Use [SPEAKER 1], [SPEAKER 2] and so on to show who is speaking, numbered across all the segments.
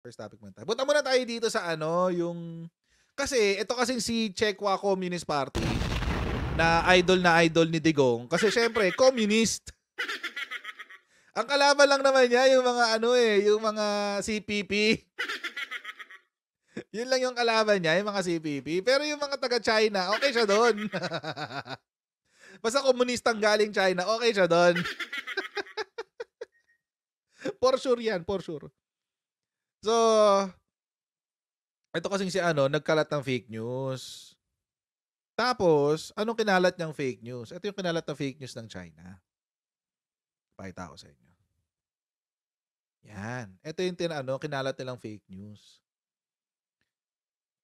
[SPEAKER 1] First topic muna tayo. Punta muna tayo dito sa ano, yung... Kasi, ito kasi si Chekwa Communist Party na idol na idol ni Digong. Kasi syempre, communist. Ang kalaban lang naman niya yung mga ano eh, yung mga CPP. Yun lang yung kalaban niya, yung mga CPP. Pero yung mga taga-China, okay siya doon. Basta komunistang galing China, okay siya doon. for sure yan, for sure. So, ito kasing si ano, nagkalat ng fake news. Tapos, anong kinalat niyang fake news? Ito yung kinalat ng fake news ng China. Pakita ko sa inyo. Yan. Ito yung tin ano, kinalat nilang fake news.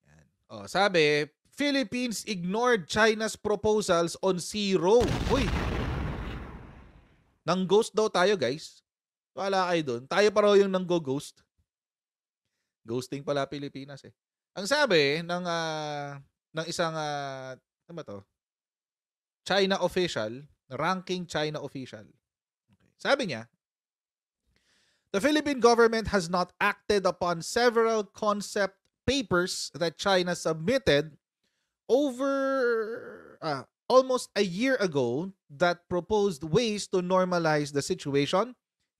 [SPEAKER 1] Yan. Oh, sabi, Philippines ignored China's proposals on zero. Uy. Nang ghost daw tayo, guys. Wala kayo doon. Tayo pa raw yung nang go ghost. Ghosting pala Pilipinas eh. Ang sabi ng uh, ng isang uh, ano ba to? China official, ranking China official. Okay. Sabi niya, The Philippine government has not acted upon several concept papers that China submitted over uh, almost a year ago that proposed ways to normalize the situation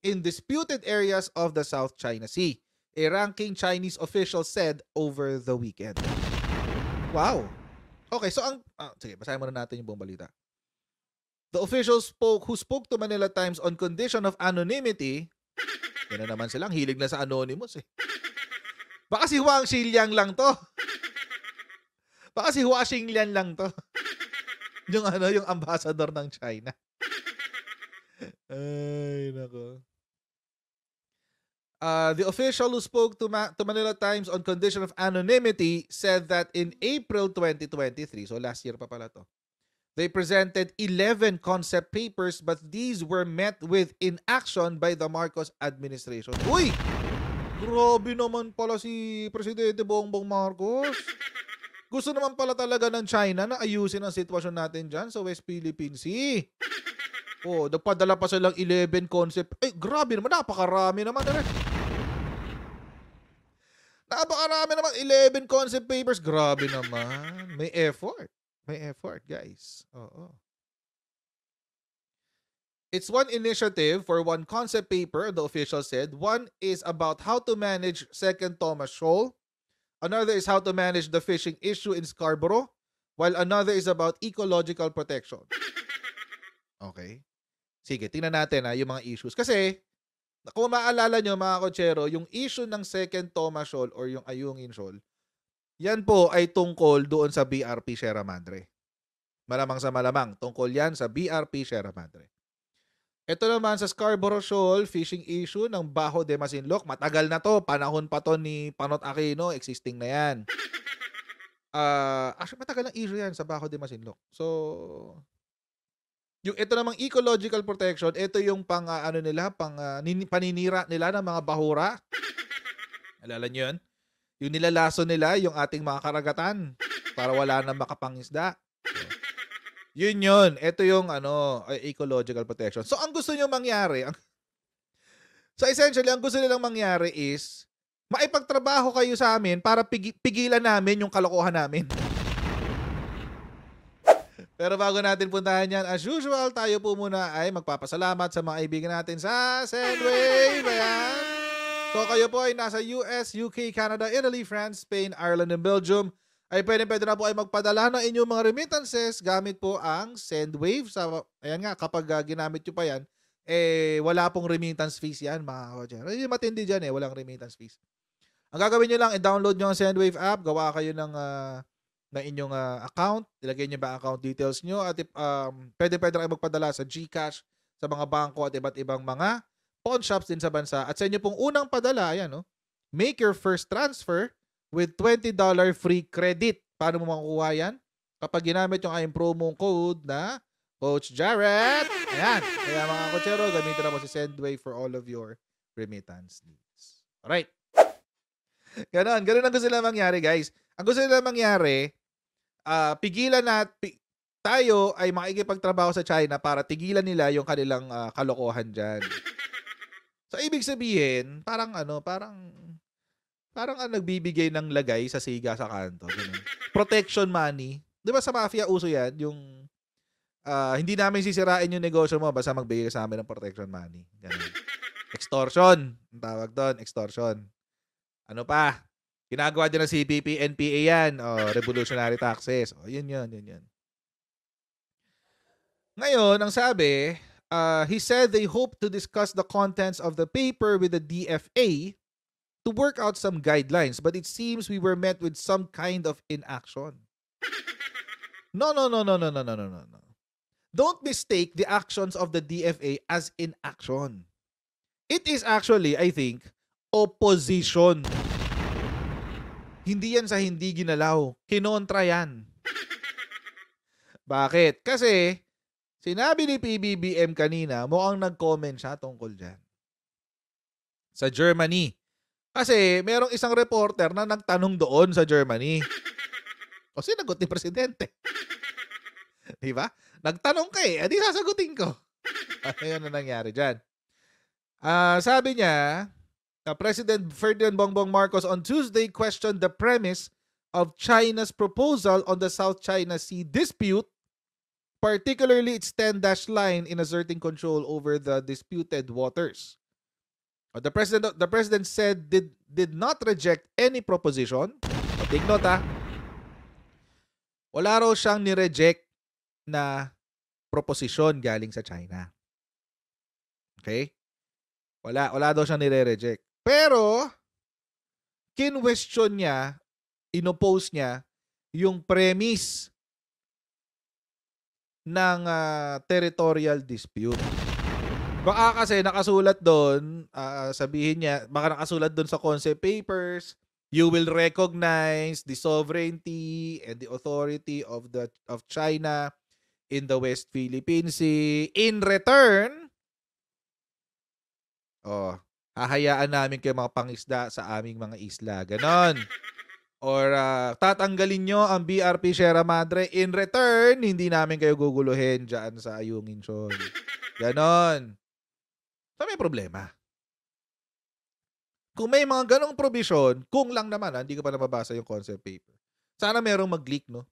[SPEAKER 1] in disputed areas of the South China Sea a ranking Chinese official said over the weekend. Wow. Okay, so ang ah, sige, basahin muna natin yung buong balita. The official spoke who spoke to Manila Times on condition of anonymity. Yan na naman silang hilig na sa anonymous eh. Baka si Huang Xiliang lang to. Baka si Hua Xinglian lang to. yung ano, yung ambassador ng China. Ay, nako. Uh, the official who spoke to, Ma- to Manila Times on condition of anonymity said that in April 2023, so last year pa pala to, they presented 11 concept papers but these were met with inaction by the Marcos administration. Uy! Grabe naman pala si Presidente Bongbong Marcos. Gusto naman pala talaga ng China na ayusin ang sitwasyon natin dyan sa West Philippine Sea. Oh, nagpadala pa silang 11 concept. Ay, grabe naman. Napakarami naman. Napakarami eh. Napakarami naman. 11 concept papers. Grabe naman. May effort. May effort, guys. Oo. It's one initiative for one concept paper, the official said. One is about how to manage second Thomas Shoal. Another is how to manage the fishing issue in Scarborough. While another is about ecological protection. Okay. Sige, tingnan natin ha, ah, yung mga issues. Kasi, kung maalala nyo mga kotsero, yung issue ng second Thomas Shoal or yung Ayungin Shoal, yan po ay tungkol doon sa BRP Sierra Madre. Malamang sa malamang, tungkol yan sa BRP Sierra Madre. Ito naman sa Scarborough Shoal, fishing issue ng Bajo de Masinloc. Matagal na to, panahon pa to ni Panot Aquino, existing na yan. Uh, actually, matagal ang issue yan sa Bajo de Masinloc. So, yung ito namang ecological protection, ito yung pang uh, ano nila, pang uh, ah, nin- paninira nila ng mga bahura. Alala niyo 'yun? Yung nilalaso nila yung ating mga karagatan para wala nang makapangisda. Yun yun. Ito yung ano, ecological protection. So, ang gusto nyo mangyari, ang, so essentially, ang gusto nilang mangyari is, maipagtrabaho kayo sa amin para pigi, pigilan namin yung kalokohan namin. Pero bago natin puntahan yan, as usual, tayo po muna ay magpapasalamat sa mga kaibigan natin sa Sendwave. Ayan. So kayo po ay nasa US, UK, Canada, Italy, France, Spain, Ireland, and Belgium ay pwede pwede na po ay magpadala ng inyong mga remittances gamit po ang SendWave. Sa, ayan nga, kapag ah, ginamit nyo pa yan, eh wala pong remittance fees yan mga kodyan. Ay, matindi dyan eh, walang remittance fees. Ang gagawin nyo lang, i-download nyo ang SendWave app, gawa kayo ng uh, ng inyong uh, account. Ilagay niyo ba account details niyo at um, pwede pwede kayo magpadala sa GCash, sa mga bangko at iba't ibang mga pawn shops din sa bansa. At sa inyo pong unang padala, ayan no, oh, make your first transfer with $20 free credit. Paano mo makukuha yan? Kapag ginamit yung aking promo code na Coach Jarrett. Ayan. Kaya mga kochero, gamitin na mo si Sendway for all of your remittance needs. Alright. Ganon. Ganon ang gusto nila mangyari, guys. Ang gusto nila mangyari, uh, pigilan na pi- tayo ay makikipagtrabaho sa China para tigilan nila yung kanilang uh, kalokohan diyan. So ibig sabihin, parang ano, parang parang ang nagbibigay ng lagay sa siga sa kanto. Ganun. Protection money. 'Di ba sa mafia uso 'yan, yung uh, hindi namin sisirain yung negosyo mo basta magbigay ka sa amin ng protection money. Ganun. Extortion, ang tawag doon, extortion. Ano pa? Ginagawa din ng CBP, NPA yan. O, oh, revolutionary taxes. O, oh, yun, yun, yun, yun. Ngayon, ang sabi, uh, he said they hope to discuss the contents of the paper with the DFA to work out some guidelines, but it seems we were met with some kind of inaction. No, no, no, no, no, no, no, no, no, no. Don't mistake the actions of the DFA as inaction. It is actually, I think, opposition hindi yan sa hindi ginalaw. Kinontra yan. Bakit? Kasi, sinabi ni PBBM kanina, mukhang nag-comment siya tungkol dyan. Sa Germany. Kasi, merong isang reporter na nagtanong doon sa Germany. O sinagot ni Presidente. Di ba? Nagtanong ka eh, adi sasagutin ko. Ayun ano na nangyari dyan? Uh, sabi niya, Uh, President Ferdinand Bongbong Marcos on Tuesday questioned the premise of China's proposal on the South China Sea dispute, particularly its 10 dash line in asserting control over the disputed waters. Uh, the president, the president said did, did not reject any proposition. Take note ha. Ah. Wala raw siyang nireject na proposition galing sa China. Okay? Wala, wala daw siyang ni reject pero, kinwestiyon niya, inopose niya, yung premise ng uh, territorial dispute. Baka kasi nakasulat doon, uh, ah, sabihin niya, baka nakasulat doon sa concept papers, you will recognize the sovereignty and the authority of the of China in the West Philippine Sea in return. Oh, hahayaan namin kayo mga pangisda sa aming mga isla. Ganon. Or uh, tatanggalin nyo ang BRP Sierra Madre. In return, hindi namin kayo guguluhin dyan sa Ayungin Shoal. Ganon. So may problema. Kung may mga ganong provision, kung lang naman, ha, ah, hindi ko pa nababasa yung concept paper. Sana merong mag-leak, no?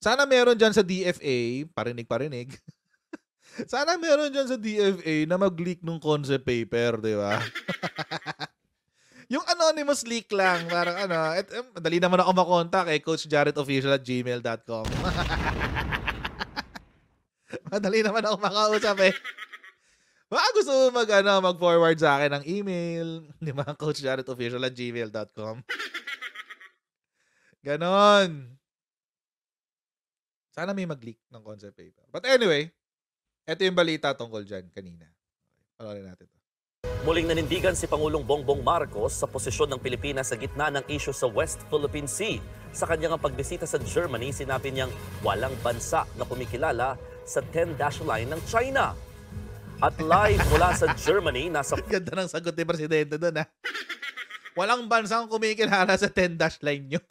[SPEAKER 1] Sana meron dyan sa DFA, parinig-parinig. Sana meron dyan sa DFA na mag-leak nung concept paper, di ba? yung anonymous leak lang. Parang ano, et, et, madali naman ako makontak eh, coachjarrettofficial at gmail.com. madali naman ako makausap eh. Baka gusto mo mag, ano, mag-forward sa akin ng email, di ba? coachjarrettofficial at gmail.com. Ganon. Sana may mag-leak ng concept paper. But anyway, ito yung balita tungkol dyan kanina. Panoorin natin to. Muling nanindigan si
[SPEAKER 2] Pangulong Bongbong Marcos sa
[SPEAKER 1] posisyon ng Pilipinas sa
[SPEAKER 2] gitna ng isyo sa West Philippine Sea. Sa kanyang pagbisita sa Germany, sinabi niyang walang
[SPEAKER 1] bansa na kumikilala sa 10 dash line ng China. At live mula sa Germany, nasa... Ganda ng sagot ni Presidente doon ha. Ah. Walang bansang kumikilala sa 10 dash line nyo.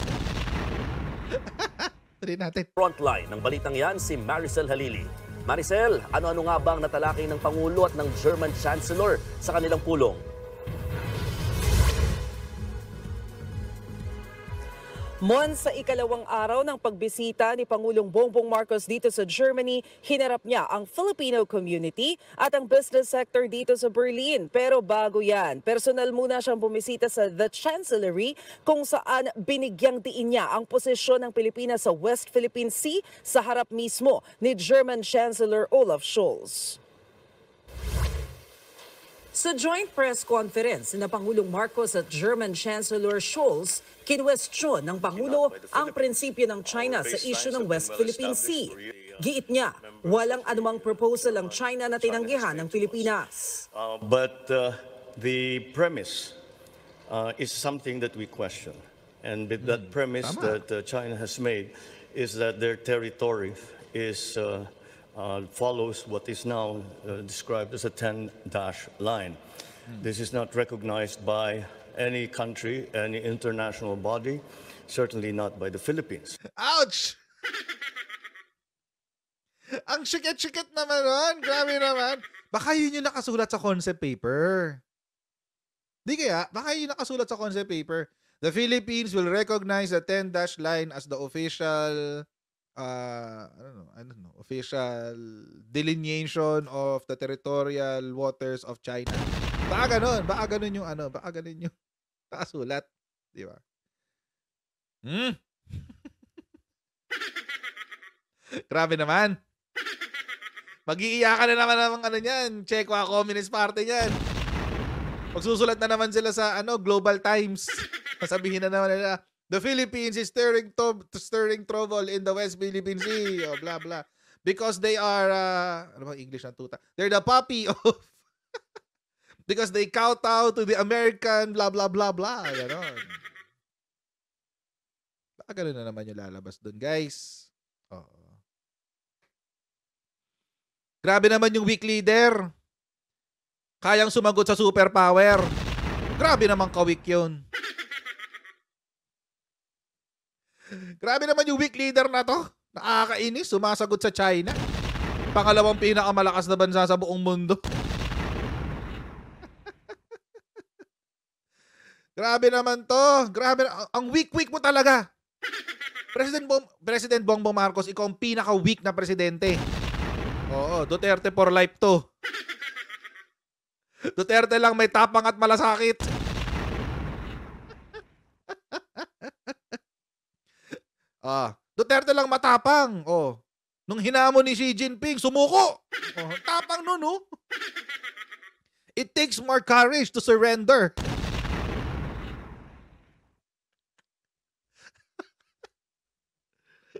[SPEAKER 1] Tuloy natin. Frontline
[SPEAKER 2] ng balitang yan si Maricel Halili. Maricel, ano-ano nga bang natalakay ng Pangulo at ng German Chancellor sa kanilang pulong? Mon sa ikalawang araw ng pagbisita ni Pangulong Bongbong Marcos dito sa Germany, hinarap niya ang Filipino community at ang business sector dito sa Berlin. Pero bago yan, personal muna siyang bumisita sa The Chancellery kung saan binigyang diin niya ang posisyon ng Pilipinas sa West Philippine Sea sa harap mismo ni German Chancellor Olaf Scholz. Sa joint press conference na Pangulong Marcos at German Chancellor Scholz, kinwestiyon ng Pangulo ang prinsipyo ng China sa issue ng West Philippine Sea. Giit niya, walang anumang proposal ang China na tinanggihan ng Pilipinas.
[SPEAKER 3] Uh, but uh, the premise uh, is something that we question. And with that hmm, premise Tama. that uh, China has made is that their territory is uh, uh, follows what is now uh, described as a 10 dash line. Mm. This is not recognized by any country, any international body, certainly not by the Philippines.
[SPEAKER 1] Ouch! Ang sikit-sikit naman nun. Grabe naman. Baka yun yung nakasulat sa concept paper. Di kaya? Baka yun yung nakasulat sa concept paper. The Philippines will recognize the 10-dash line as the official uh, I don't know, I don't know, official delineation of the territorial waters of China. Baka ganun, baka ganun yung ano, baka ganun yung kasulat, di ba? Hmm? Grabe naman. Mag-iiyakan na naman ng ano niyan, Check Chekwa Communist Party niyan. Magsusulat na naman sila sa ano Global Times. Sasabihin na naman nila, The Philippines is stirring, to- stirring trouble in the West Philippine Sea. Oh, blah, blah. Because they are, uh, ano bang English na tuta? They're the puppy of, because they kowtow to the American, blah, blah, blah, blah. Ganon. Baka ganun na naman yung lalabas dun, guys. Oo. Grabe naman yung weak leader. Kayang sumagot sa superpower. Grabe naman kawik yun. Grabe naman yung weak leader na to. Nakakainis, sumasagot sa China. Pangalawang pinakamalakas na bansa sa buong mundo. Grabe naman to. Grabe. Ang weak-weak mo talaga. President, Bom President Bongbong Marcos, ikaw ang pinaka-weak na presidente. Oo, Duterte for life to. Duterte lang may tapang at malasakit. Ah, Duterte lang matapang. Oh. Nung hinamon ni Xi Jinping, sumuko. Oh, tapang nun, oh. It takes more courage to surrender.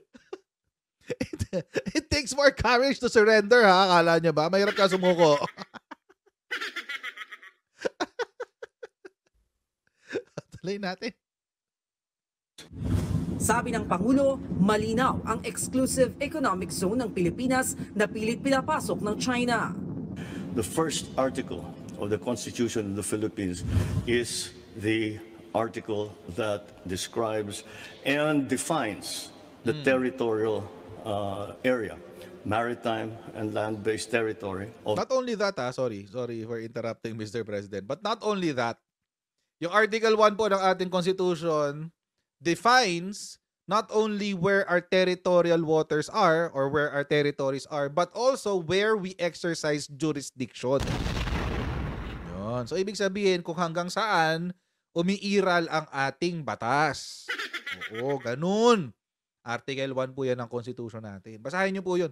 [SPEAKER 1] it, it takes more courage to surrender, ha? Akala niya ba? Mahirap ka sumuko. Tuloy natin.
[SPEAKER 2] Sabi ng Pangulo, malinaw ang exclusive economic zone ng Pilipinas na pilit pinapasok ng China.
[SPEAKER 3] The first article of the Constitution of the Philippines is the article that describes and defines the mm. territorial uh, area maritime and land-based territory. Of not
[SPEAKER 1] only that, ah, sorry, sorry for interrupting Mr. President, but not only that, yung Article 1 po ng ating Constitution defines not only where our territorial waters are or where our territories are, but also where we exercise jurisdiction. Yun. So, ibig sabihin kung hanggang saan umiiral ang ating batas. Oo, ganun. Article 1 po yan ng Constitution natin. Basahin niyo po yun.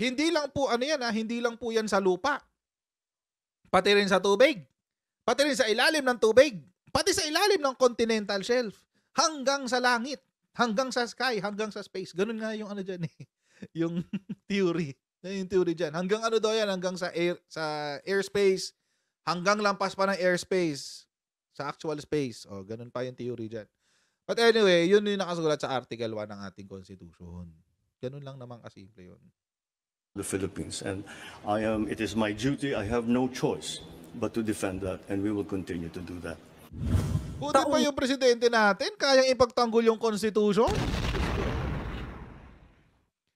[SPEAKER 1] Hindi lang po, ano yan ha, hindi lang po yan sa lupa. Pati rin sa tubig. Pati rin sa ilalim ng tubig. Pati sa ilalim ng continental shelf hanggang sa langit, hanggang sa sky, hanggang sa space. Ganun nga yung ano diyan eh, yung theory. Yung theory diyan. Hanggang ano daw yan, hanggang sa air sa airspace, hanggang lampas pa ng airspace sa actual space. Oh, ganun pa yung theory diyan. But anyway, yun yung nakasulat sa Article 1 ng ating Constitution. Ganun lang naman kasimple yun.
[SPEAKER 3] The Philippines and I am, it is my duty, I have no choice but to defend that and we will continue to do that.
[SPEAKER 1] Buti Taong... pa yung presidente natin, kayang ipagtanggol yung konstitusyon?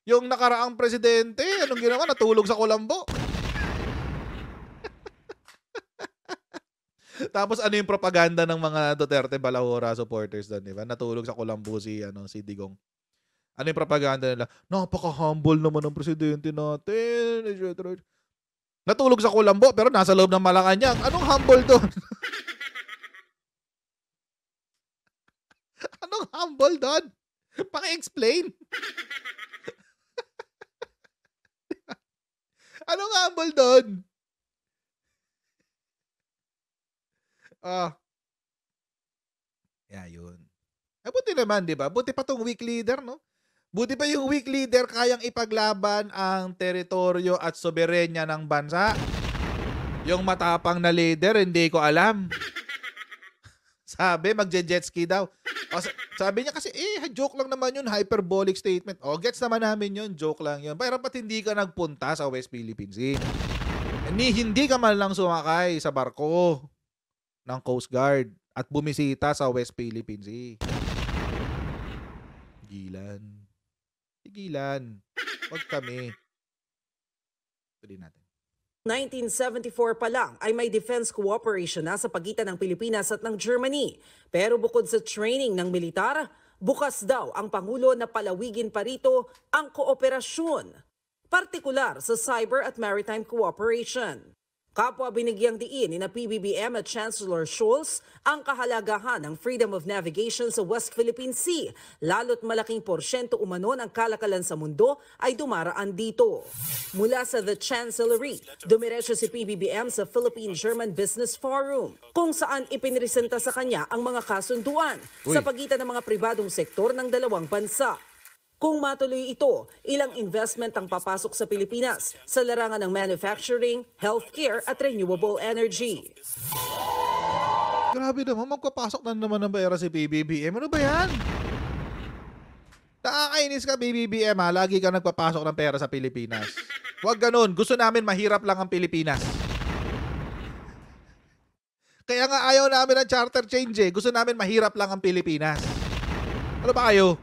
[SPEAKER 1] Yung nakaraang presidente, anong ginawa? Natulog sa Colombo. Tapos ano yung propaganda ng mga Duterte Balahora supporters doon, di ba? Natulog sa Colombo si, ano, si Digong. Ano yung propaganda nila? Napaka-humble naman ng presidente natin. Natulog sa Colombo pero nasa loob ng Malacanang. Anong humble doon? Anong humble doon? Paki-explain. Anong humble doon? Ah. Oh. Yeah, yun. Eh, buti naman, di ba? Buti pa tong weak leader, no? Buti pa yung weak leader kayang ipaglaban ang teritoryo at soberenya ng bansa. Yung matapang na leader, hindi ko alam. Sabi, magje-jet ski daw. O, sabi niya kasi, eh, joke lang naman yun, hyperbolic statement. O, gets naman namin yun, joke lang yun. Pero ba't hindi ka nagpunta sa West Philippines Sea? Ni, hindi ka man lang sumakay sa barko ng Coast Guard at bumisita sa West Philippines Sea. Gilan. Tigilan. Huwag kami. Tuloy natin. 1974
[SPEAKER 2] pa lang ay may defense cooperation na sa pagitan ng Pilipinas at ng Germany. Pero bukod sa training ng militar, bukas daw ang Pangulo na palawigin pa rito ang kooperasyon, partikular sa cyber at maritime cooperation. Kapwa binigyang diin ni na PBBM at Chancellor Scholz ang kahalagahan ng freedom of navigation sa West Philippine Sea, lalo't malaking porsyento umano ng kalakalan sa mundo ay dumaraan dito. Mula sa The Chancellery, dumiretso si PBBM sa Philippine-German Business Forum, kung saan ipinresenta sa kanya ang mga kasunduan Uy. sa pagitan ng mga pribadong sektor ng dalawang bansa. Kung matuloy ito, ilang investment ang papasok sa Pilipinas sa larangan ng manufacturing, healthcare at renewable
[SPEAKER 1] energy. Grabe naman, magpapasok na naman ng pera si PBBM. Ano ba yan? Nakakainis ka, PBBM ha. Lagi ka nagpapasok ng pera sa Pilipinas. Huwag ganun. Gusto namin mahirap lang ang Pilipinas. Kaya nga ayaw namin ng charter change eh. Gusto namin mahirap lang ang Pilipinas. Ano ba kayo?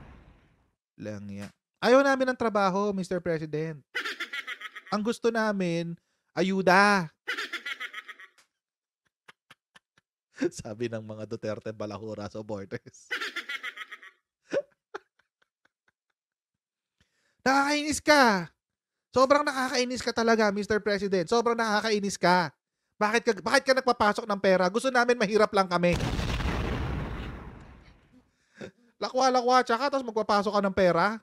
[SPEAKER 1] Lang ya. Ayaw namin ng trabaho, Mr. President. Ang gusto namin, ayuda. Sabi ng mga Duterte balahura supporters. nakakainis ka. Sobrang nakakainis ka talaga, Mr. President. Sobrang nakakainis ka. Bakit ka, bakit ka nagpapasok ng pera? Gusto namin mahirap lang kami. Lakwa-lakwa tsaka tapos magpapasok ka ng pera?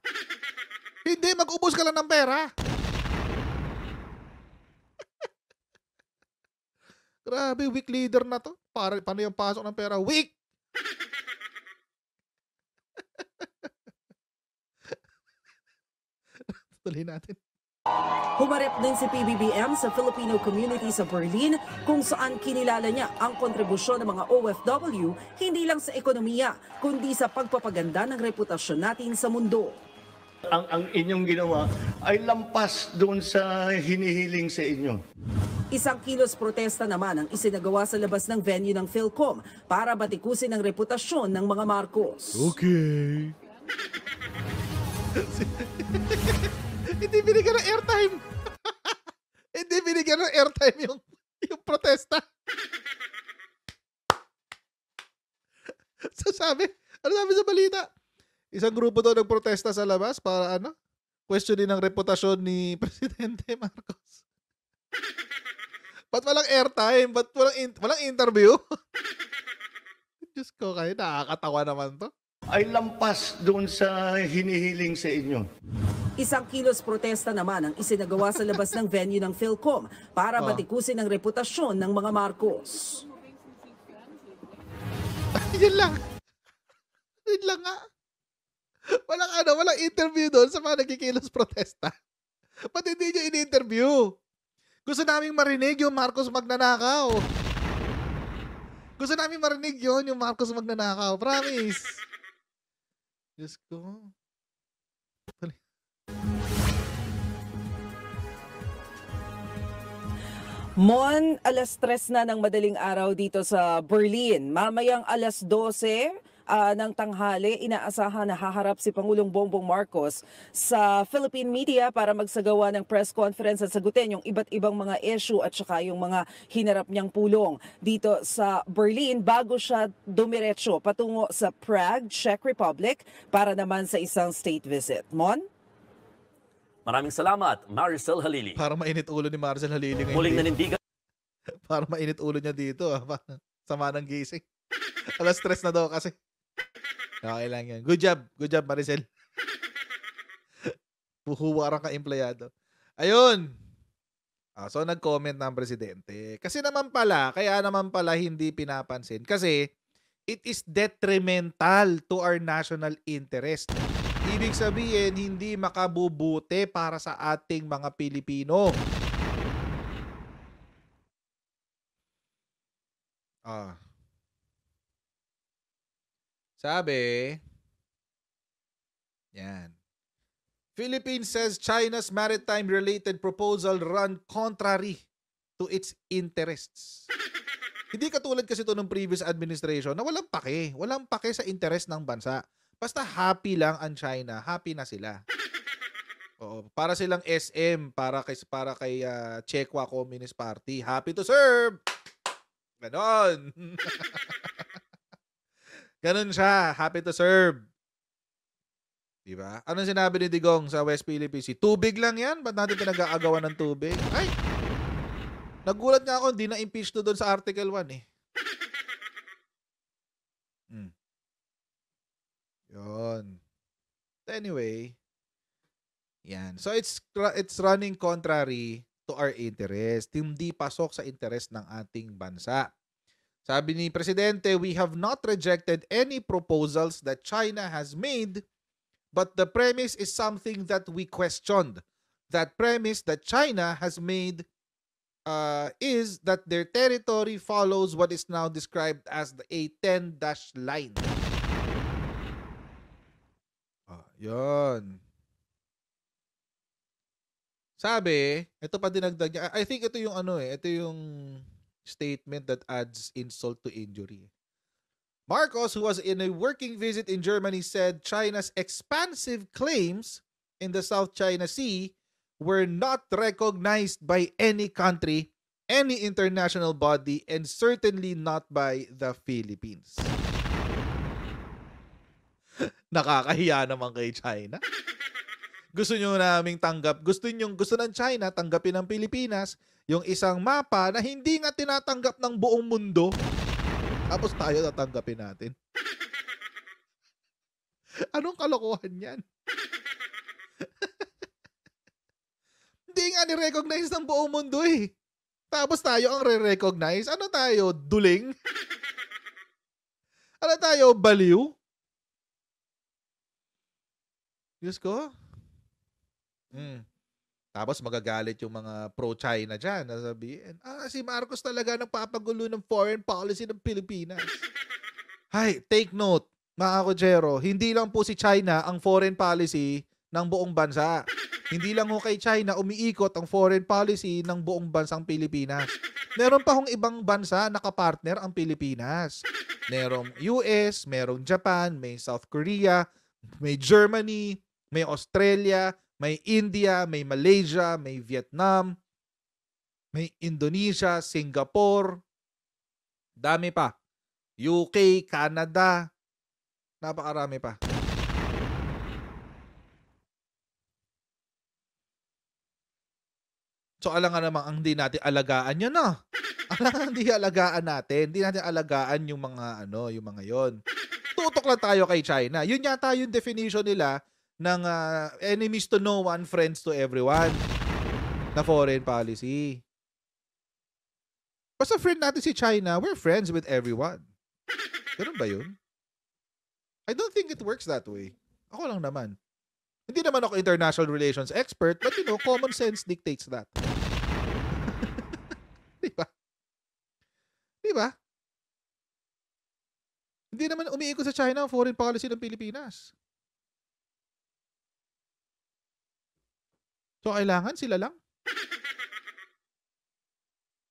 [SPEAKER 1] Hindi, mag-ubos ka lang ng pera. Grabe, weak leader na to. Para, paano yung pasok ng pera? Weak! Tuloy natin.
[SPEAKER 2] Humarap din si PBBM sa Filipino community sa Berlin kung saan kinilala niya ang kontribusyon ng mga OFW hindi lang sa ekonomiya kundi sa pagpapaganda ng reputasyon natin sa mundo. Ang, ang
[SPEAKER 3] inyong ginawa ay lampas doon sa
[SPEAKER 2] hinihiling sa inyo. Isang kilos protesta naman ang isinagawa sa labas ng venue ng Philcom para batikusin ang reputasyon ng mga
[SPEAKER 1] Marcos. Okay. Hindi binigyan ng airtime. Hindi binigyan ng airtime yung, yung protesta. so sabi, ano sabi sa balita? Isang grupo daw nagprotesta sa labas para ano? Questionin ng reputasyon ni Presidente Marcos. Ba't walang airtime? Ba't walang, in- walang interview? Diyos ko kayo, nakakatawa naman to. Ay lampas doon sa hinihiling sa inyo.
[SPEAKER 2] Isang kilos protesta naman ang isinagawa sa labas ng venue ng Philcom para batikusin ah. ang reputasyon
[SPEAKER 1] ng mga Marcos. Yan lang. Yan lang nga. Ah. Walang ano, walang interview doon sa mga nagkikilos protesta. Ba't hindi nyo in-interview? Gusto naming marinig yung Marcos magnanakaw. Gusto naming marinig yon yung Marcos magnanakaw. Promise. Diyos ko.
[SPEAKER 2] Mon, alas tres na ng madaling araw dito sa Berlin. Mamayang alas 12 uh, ah, ng tanghali, inaasahan na haharap si Pangulong Bongbong Marcos sa Philippine media para magsagawa ng press conference at sagutin yung iba't ibang mga issue at saka yung mga hinarap niyang pulong dito sa Berlin bago siya dumiretso patungo sa Prague, Czech Republic para naman sa isang state visit. Mon?
[SPEAKER 1] Maraming salamat, Maricel Halili. Para mainit ulo ni Maricel Halili ngayon. Muling nanindigan. Para mainit ulo niya dito. Ha? Ah. Sama ng gising. Alas stress na daw kasi. Okay lang yan. Good job. Good job, Maricel. Puhuwarang ka empleyado. Ayun. Ah, so nag-comment ng presidente. Kasi naman pala, kaya naman pala hindi pinapansin. Kasi it is detrimental to our national interest Ibig sabihin, hindi makabubuti para sa ating mga Pilipino. Ah. Sabi, yan. Philippines says China's maritime-related proposal run contrary to its interests. Hindi katulad kasi ito ng previous administration na walang pake. Walang pake sa interes ng bansa. Basta happy lang ang China, happy na sila. Oo, para silang SM, para kay para kay uh, Chekwa Communist Party. Happy to serve. Ganon. Ganon siya, happy to serve. 'Di ba? Anong sinabi ni Digong sa West Philippines? Si tubig lang 'yan, ba't natin pinag-aagawan ng tubig? Ay. Nagulat nga ako, hindi na impeached to doon sa Article 1 eh. Yun. anyway, yan. So it's it's running contrary to our interest. Hindi pasok sa interest ng ating bansa. Sabi ni Presidente, we have not rejected any proposals that China has made, but the premise is something that we questioned. That premise that China has made uh, is that their territory follows what is now described as the A10 line. Yon. Sabi, ito pa dinagdag niya. I think ito yung ano eh, ito yung statement that adds insult to injury. Marcos, who was in a working visit in Germany, said China's expansive claims in the South China Sea were not recognized by any country, any international body, and certainly not by the Philippines. Nakakahiya naman kay China. Gusto nyo naming tanggap, gusto nyo, gusto ng China tanggapin ng Pilipinas yung isang mapa na hindi nga tinatanggap ng buong mundo. Tapos tayo tatanggapin natin. Anong kalokohan yan? Hindi nga ni-recognize ng buong mundo eh. Tapos tayo ang re-recognize. Ano tayo? Duling? ano tayo? Baliw? Diyos ko. Mm. Tapos magagalit yung mga pro-China dyan. Nasabihin, ah, si Marcos talaga nagpapagulo ng foreign policy ng Pilipinas. Hay, take note, mga kojero, hindi lang po si China ang foreign policy ng buong bansa. Hindi lang ho kay China umiikot ang foreign policy ng buong bansang Pilipinas. Meron pa hong ibang bansa nakapartner ang Pilipinas. Merong US, merong Japan, may South Korea, may Germany, may Australia, may India, may Malaysia, may Vietnam, may Indonesia, Singapore, dami pa. UK, Canada, napakarami pa. So alam nga naman, ang hindi natin alagaan yun ah. Alam nga hindi alagaan natin. Hindi natin alagaan yung mga ano, yung mga yon. Tutok lang tayo kay China. Yun yata yung definition nila ng uh, enemies to no one, friends to everyone na foreign policy. Basta friend natin si China, we're friends with everyone. Ganun ba yun? I don't think it works that way. Ako lang naman. Hindi naman ako international relations expert, but you know, common sense dictates that. Di ba? Di ba? Hindi naman umiikot sa China ang foreign policy ng Pilipinas. So, kailangan sila lang.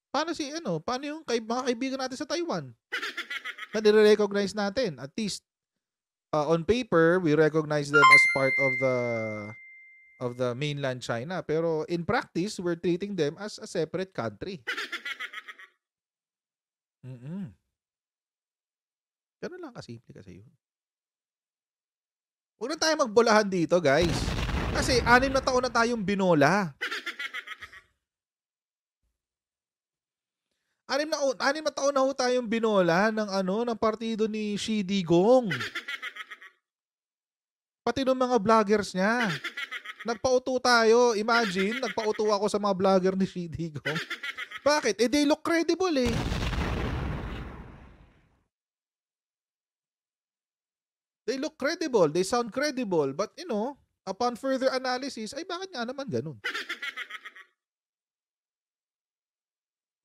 [SPEAKER 1] Paano si, ano, paano yung kay, mga kaibigan natin sa Taiwan? Na nire-recognize natin. At least, uh, on paper, we recognize them as part of the of the mainland China. Pero in practice, we're treating them as a separate country. Mm-mm. Ganun lang kasimple kasi yun. Huwag na tayo magbulahan dito, guys. Kasi anim na taon na tayong binola. Anim na, anim na taon na ho tayong binola ng ano, ng partido ni Shi Digong. Pati ng mga vloggers niya. Nagpauto tayo. Imagine, nagpauto ako sa mga vlogger ni Shi Digong. Bakit? Eh, they look credible eh. They look credible. They sound credible. But, you know, Upon further analysis, ay bakit nga naman ganun?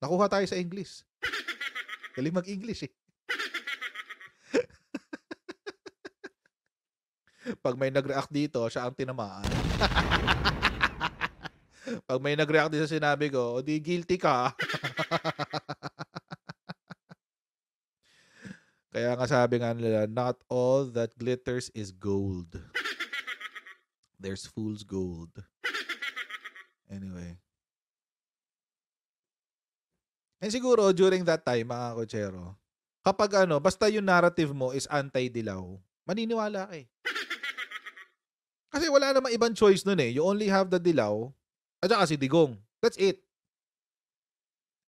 [SPEAKER 1] Nakuha tayo sa English. Galing mag-English eh. Pag may nag-react dito, siya ang tinamaan. Pag may nag-react dito sa sinabi ko, o di guilty ka. Kaya nga sabi nga nila, not all that glitters is gold there's fool's gold. Anyway. And siguro, during that time, mga kutsero, kapag ano, basta yung narrative mo is anti-dilaw, maniniwala ka eh. Kasi wala namang ibang choice nun eh. You only have the dilaw at saka si Digong. That's it.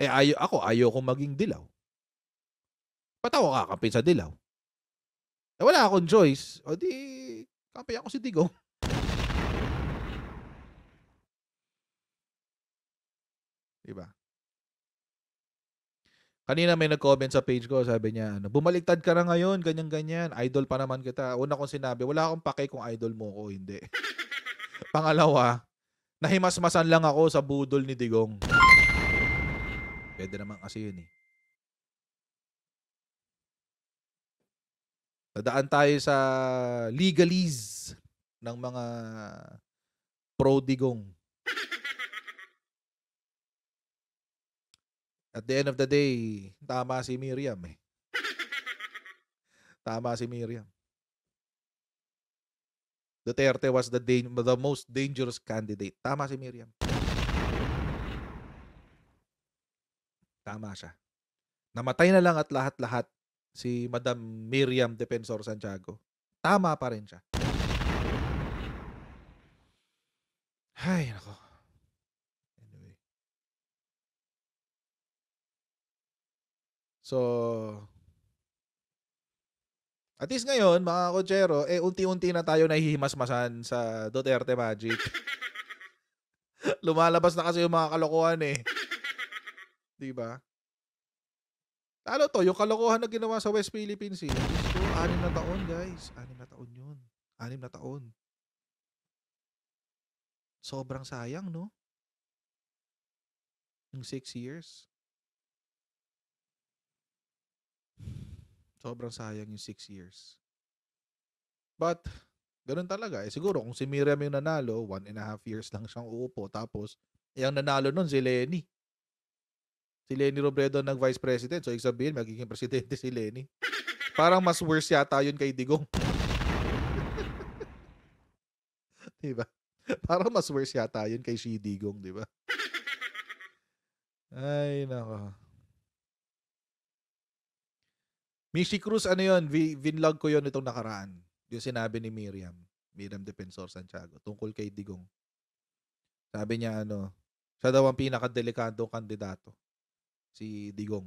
[SPEAKER 1] Eh ayo ako, ayo kong maging dilaw. Patawa ka kapit sa dilaw. Eh, wala akong choice. O di, kapay ako si Digong. Diba? Kanina may nag-comment sa page ko, sabi niya, ano, bumaliktad ka na ngayon, ganyan-ganyan, idol pa naman kita. Una kong sinabi, wala akong pake kung idol mo ko hindi. Pangalawa, nahimasmasan lang ako sa budol ni Digong. Pwede naman kasi yun eh. Dadaan tayo sa legalese ng mga pro-digong. At the end of the day, tama si Miriam eh. Tama si Miriam. Duterte was the, the most dangerous candidate. Tama si Miriam. Tama siya. Namatay na lang at lahat-lahat si Madam Miriam Defensor Santiago. Tama pa rin siya. Hay nako. So, at least ngayon, mga kochero, eh unti-unti na tayo nahihimasmasan sa Duterte Magic. Lumalabas na kasi yung mga kalokohan eh. 'Di ba? Lalo to, yung kalokohan na ginawa sa West Philippines eh. So, anim na taon, guys. Anim na taon yun. Anim na taon. Sobrang sayang, no? Yung six years. sobrang sayang yung 6 years. But, ganun talaga. Eh, siguro kung si Miriam yung nanalo, one and a half years lang siyang uupo. Tapos, eh, ang nanalo nun si Lenny. Si Lenny Robredo nag vice president. So, ibig sabihin, magiging presidente si Lenny. Parang mas worse yata yun kay Digong. diba? Parang mas worse yata yun kay si Digong, diba? Ay, nako. Mishi Cruz, ano yun? Vinlog ko yun itong nakaraan. Yung sinabi ni Miriam, Miriam Defensor Santiago, tungkol kay Digong. Sabi niya, ano, siya daw ang pinakadelikadong kandidato. Si Digong.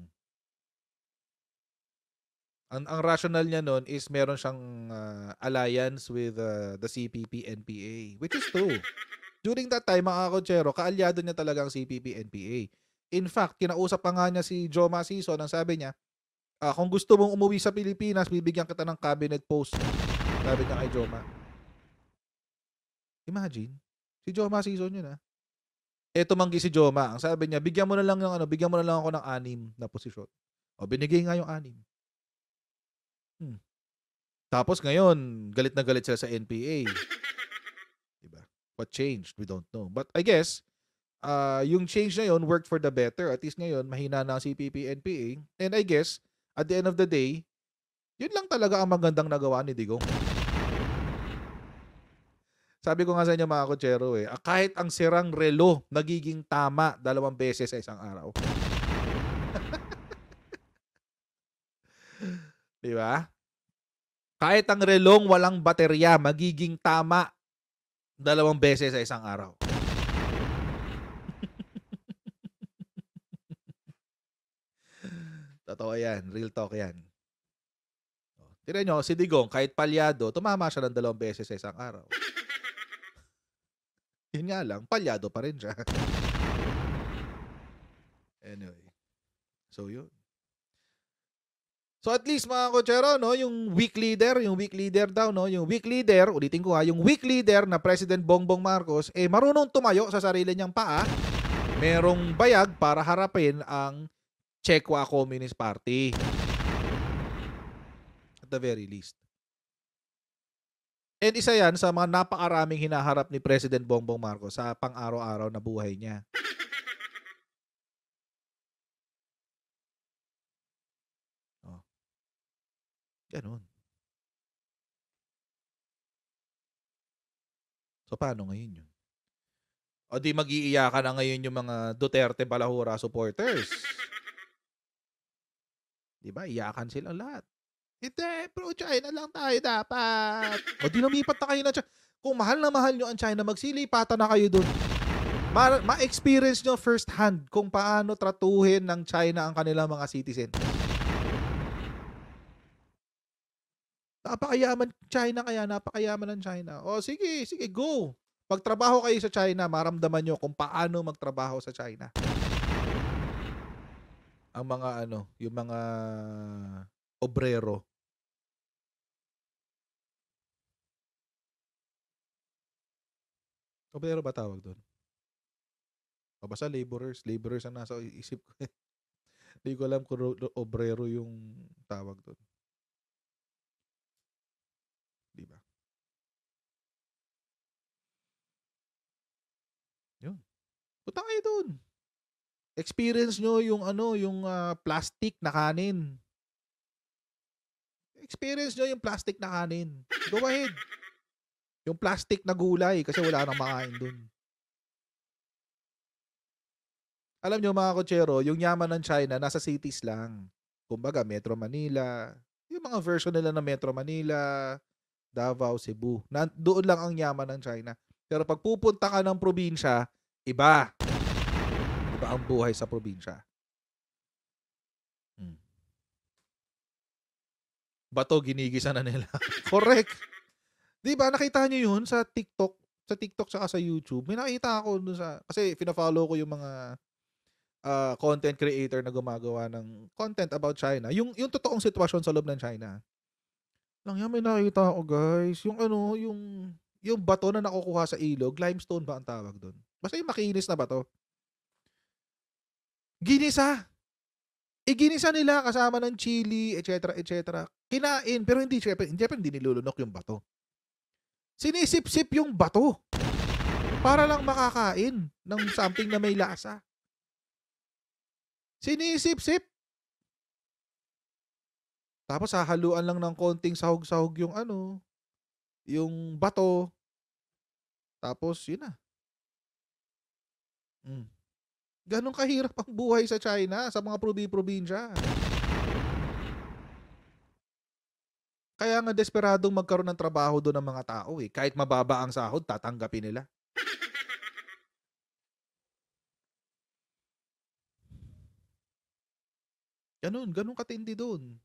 [SPEAKER 1] Ang, ang rational niya noon is meron siyang uh, alliance with uh, the CPP-NPA, which is true. During that time, mga kotsero, kaalyado niya talaga ang CPP-NPA. In fact, kinausap pa nga niya si Joma Sison ang sabi niya, Uh, kung gusto mong umuwi sa Pilipinas, bibigyan kita ng cabinet post. Sabi niya kay Joma. Imagine, si Joma season yun ah. Eh, manggi si Joma. Ang sabi niya, bigyan mo na lang ng ano, bigyan mo na lang ako ng anim na posisyon. O, binigay nga yung anim. Hmm. Tapos ngayon, galit na galit sila sa NPA. diba? What changed? We don't know. But I guess, uh, yung change na yun worked for the better. At least ngayon, mahina na ang CPP-NPA. And I guess, at the end of the day, yun lang talaga ang magandang nagawa ni Digong. Eh. Sabi ko nga sa inyo mga kotsero eh, ah, kahit ang sirang relo nagiging tama dalawang beses sa isang araw. Di ba? Kahit ang relong walang baterya magiging tama dalawang beses sa isang araw. Totoo yan. Real talk yan. Oh, Tira nyo, si Digong, kahit palyado, tumama siya ng dalawang beses sa isang araw. Yun nga lang, palyado pa rin siya. anyway. So, yun. So at least mga kotsero, no, yung weak leader, yung weak leader daw, no, yung weak leader, ulitin ko ha, yung weak leader na President Bongbong Marcos, eh marunong tumayo sa sarili niyang paa, merong bayag para harapin ang Chekwa Communist Party. At the very least. And isa yan sa mga napakaraming hinaharap ni President Bongbong Marcos sa pang-araw-araw na buhay niya. Oh. Ganun. So paano ngayon yun? O di mag-iiyakan na ngayon yung mga Duterte Balahura supporters. 'Di ba? Iyakan silang lahat. Hindi, pro China lang tayo dapat. o di lumipat na kayo na China. Kung mahal na mahal nyo ang China, magsilipatan na kayo doon. Ma- ma-experience nyo first hand kung paano tratuhin ng China ang kanilang mga citizen. Napakayaman China kaya, napakayaman ng China. O sige, sige, go. Pagtrabaho kayo sa China, maramdaman nyo kung paano magtrabaho sa China ang mga ano, yung mga obrero. Obrero ba tawag doon? O basta laborers. Laborers ang nasa isip ko. Hindi eh. ko alam kung obrero yung tawag doon. Di ba? Yun. Punta kayo doon. Experience nyo yung ano, yung uh, plastic na kanin. Experience nyo yung plastic na kanin. Go ahead. Yung plastic na gulay kasi wala nang makain dun. Alam nyo mga kotsero, yung yaman ng China nasa cities lang. Kumbaga Metro Manila, yung mga version nila ng Metro Manila, Davao, Cebu. Na, doon lang ang yaman ng China. Pero pag pupunta ka ng probinsya, iba ba ang buhay sa probinsya? Hmm. Bato, ginigisa na nila. Correct. Di ba, nakita niyo yun sa TikTok, sa TikTok saka sa YouTube. May nakita ako dun sa, kasi fina-follow ko yung mga uh, content creator na gumagawa ng content about China. Yung, yung totoong sitwasyon sa loob ng China. Lang yan, may nakita ako guys. Yung ano, yung, yung bato na nakukuha sa ilog, limestone ba ang tawag doon? Basta yung makinis na bato. Ginisa. Iginisa nila kasama ng chili, etc. etc. Kinain, pero hindi, syempre, hindi, syempre, hindi nilulunok yung bato. Sinisip-sip yung bato para lang makakain ng something na may lasa. Sinisip-sip. Tapos hahaluan lang ng konting sahog-sahog yung ano, yung bato. Tapos yun na. Mm. Ganon kahirap ang buhay sa China, sa mga probi-probinsya. Kaya nga desperadong magkaroon ng trabaho doon ng mga tao eh. Kahit mababa ang sahod, tatanggapin nila. Ganun, ganun katindi doon.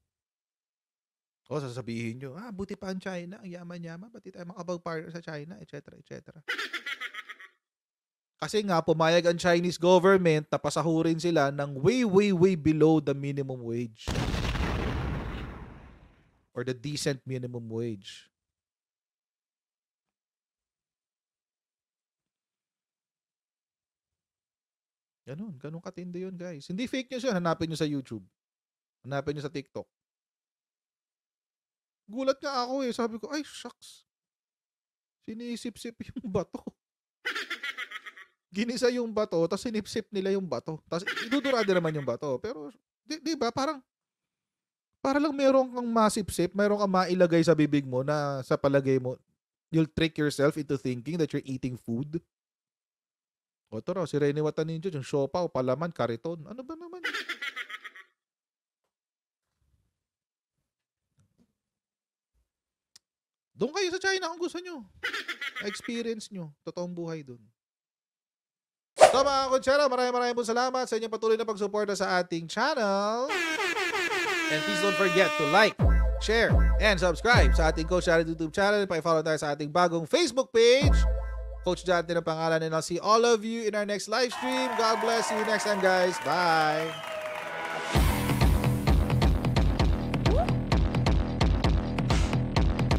[SPEAKER 1] O sasabihin nyo, ah, buti pa ang China, ang yaman-yaman, pati tayo makapag-partner sa China, etc., etc. Kasi nga, pumayag ang Chinese government na pasahurin sila ng way, way, way below the minimum wage. Or the decent minimum wage. Ganun, ganun katindi yun guys. Hindi fake news yun, hanapin nyo sa YouTube. Hanapin nyo sa TikTok. Gulat nga ako eh, sabi ko, ay shucks. siniisip sip yung bato ginisa yung bato, tapos sinipsip nila yung bato. Tapos idudurado naman yung bato. Pero, di, di ba, parang, para lang meron kang masipsip, meron kang mailagay sa bibig mo na sa palagay mo, you'll trick yourself into thinking that you're eating food. O ito raw, si Rene Wataninjo, yung siopa o palaman, kariton. Ano ba naman? Doon kayo sa China kung gusto nyo. Experience nyo. Totoong buhay doon. So mga kutsero, maraming maraming po salamat sa inyong patuloy na pagsuporta sa ating channel. And please don't forget to like, share, and subscribe sa ating Coach Jared YouTube channel. Pa-follow tayo sa ating bagong Facebook page. Coach Jared ang pangalan and I'll see all of you in our next live stream. God bless you next time guys. Bye!